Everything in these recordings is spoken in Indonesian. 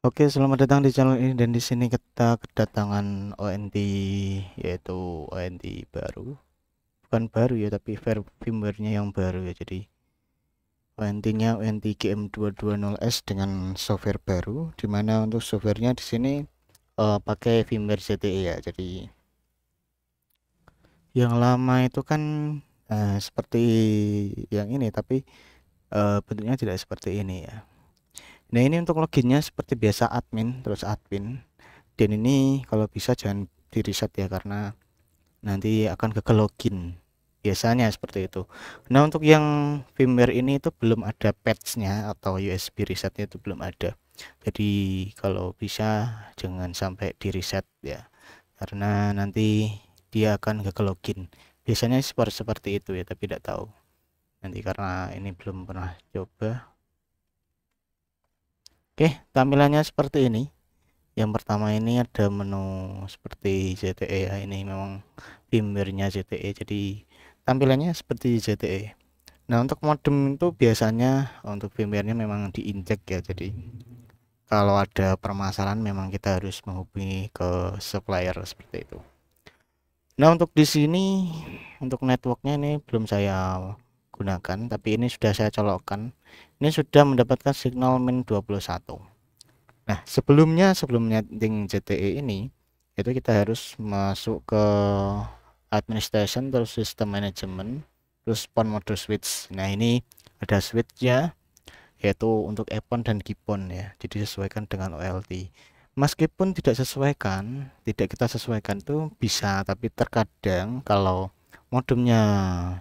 Oke, selamat datang di channel ini dan di sini kita kedatangan ONT yaitu ONT baru. Bukan baru ya, tapi firmware-nya yang baru ya. Jadi ONT-nya ONT GM220S dengan software baru dimana untuk softwarenya di sini uh, pakai firmware ZTE ya. Jadi yang lama itu kan uh, seperti yang ini tapi uh, bentuknya tidak seperti ini ya. Nah ini untuk loginnya seperti biasa admin terus admin dan ini kalau bisa jangan di reset ya karena nanti akan gagal login biasanya seperti itu nah untuk yang firmware ini itu belum ada patchnya atau USB resetnya itu belum ada jadi kalau bisa jangan sampai di reset ya karena nanti dia akan gagal login biasanya seperti seperti itu ya tapi tidak tahu nanti karena ini belum pernah coba Oke tampilannya seperti ini yang pertama ini ada menu seperti JTE ya ini memang bimbernya JTE jadi tampilannya seperti JTE nah untuk modem itu biasanya untuk bimbernya memang diinjek ya jadi kalau ada permasalahan memang kita harus menghubungi ke supplier seperti itu nah untuk di sini untuk networknya ini belum saya gunakan tapi ini sudah saya colokkan ini sudah mendapatkan signal min 21 nah sebelumnya sebelum menyeting JTE ini itu kita harus masuk ke administration terus sistem management terus pon mode switch nah ini ada switchnya yaitu untuk Epon dan kipon ya jadi sesuaikan dengan OLT meskipun tidak sesuaikan tidak kita sesuaikan tuh bisa tapi terkadang kalau modemnya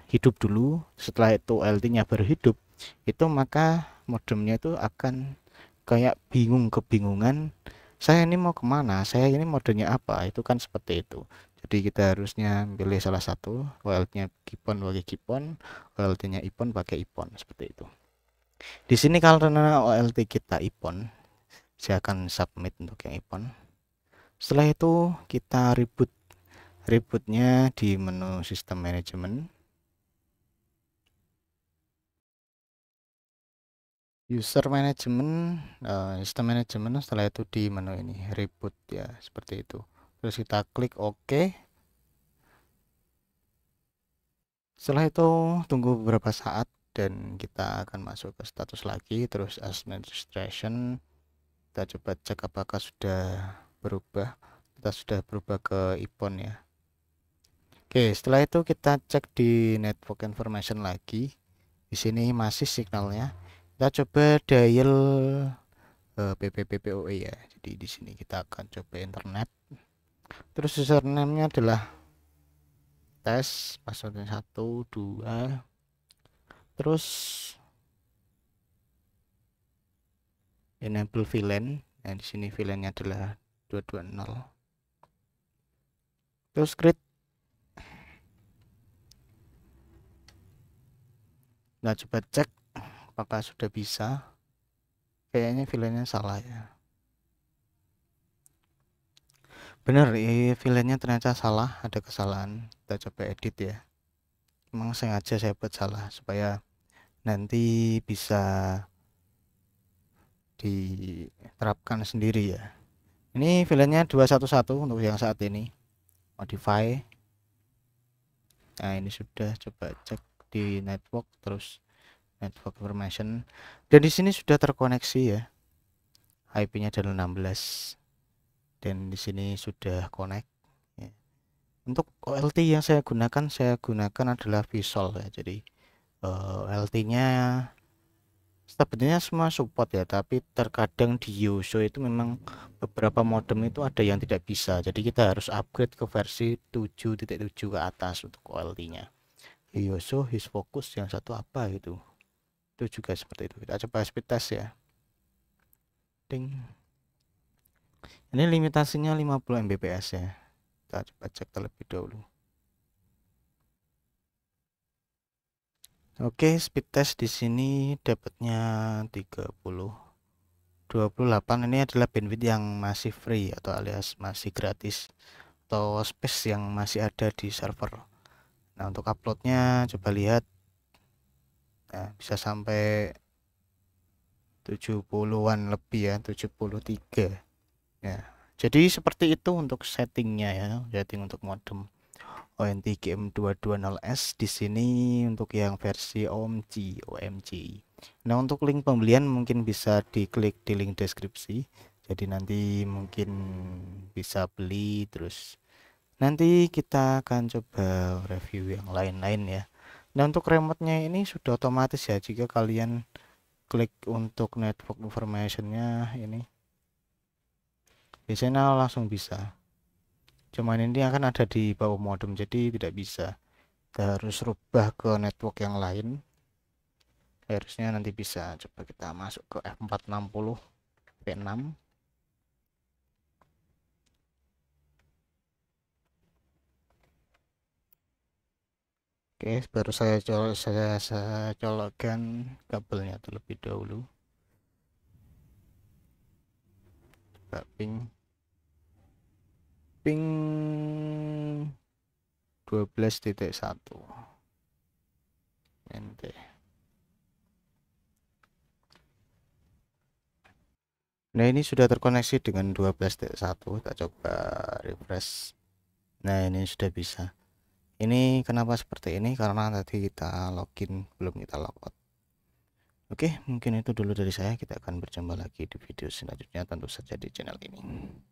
hidup dulu setelah itu LT nya baru hidup itu maka modemnya itu akan kayak bingung kebingungan saya ini mau kemana saya ini modenya apa itu kan seperti itu jadi kita harusnya pilih salah satu OLT nya Kipon, pakai Kipon. OLT nya Ipon pakai Ipon seperti itu di sini karena OLT kita Ipon saya akan submit untuk yang Ipon setelah itu kita reboot atributnya di menu sistem manajemen user management uh, sistem manajemen setelah itu di menu ini reboot ya seperti itu terus kita klik OK setelah itu tunggu beberapa saat dan kita akan masuk ke status lagi terus as administration kita coba cek apakah sudah berubah kita sudah berubah ke ipon ya Oke, setelah itu kita cek di network information lagi. Di sini masih signalnya. Kita coba dial uh, eh, PPPPOE ya. Jadi di sini kita akan coba internet. Terus username-nya adalah tes passwordnya 1 2. Terus enable VLAN. Nah, di sini VLAN-nya adalah 220. Terus create. nggak coba cek apakah sudah bisa kayaknya filenya salah ya bener ya filenya ternyata salah ada kesalahan kita coba edit ya emang sengaja saya buat salah supaya nanti bisa diterapkan sendiri ya ini filenya 211 untuk yang saat ini modify nah ini sudah coba cek di network terus network information dan di sini sudah terkoneksi ya IP-nya adalah 16 dan di sini sudah connect ya. untuk OLT yang saya gunakan saya gunakan adalah visual ya jadi uh, eh, LT-nya sebenarnya semua support ya tapi terkadang di Yoso itu memang beberapa modem itu ada yang tidak bisa jadi kita harus upgrade ke versi 7.7 ke atas untuk OLT nya He iya, also his focus yang satu apa gitu itu juga seperti itu kita coba speed test ya ding ini limitasinya 50 Mbps ya kita coba cek terlebih dahulu Oke speed test di sini dapatnya 30 28 ini adalah bandwidth yang masih free atau alias masih gratis atau space yang masih ada di server nah untuk uploadnya coba lihat nah, bisa sampai 70-an lebih ya 73 ya jadi seperti itu untuk settingnya ya setting untuk modem ONT GM220S di sini untuk yang versi OMG OMG nah untuk link pembelian mungkin bisa diklik di link deskripsi jadi nanti mungkin bisa beli terus nanti kita akan coba review yang lain-lain ya nah untuk remote-nya ini sudah otomatis ya jika kalian klik untuk network information nya ini biasanya langsung bisa cuman ini akan ada di bawah modem jadi tidak bisa kita harus rubah ke network yang lain harusnya nanti bisa coba kita masuk ke F460 P6 Oke, baru saya colok saya, saya colokkan kabelnya terlebih dahulu. Coba ping ping 12.1. Ente. Nah, ini sudah terkoneksi dengan 12.1. Kita coba refresh. Nah, ini sudah bisa ini kenapa seperti ini karena tadi kita login belum kita logout Oke mungkin itu dulu dari saya kita akan berjumpa lagi di video selanjutnya tentu saja di channel ini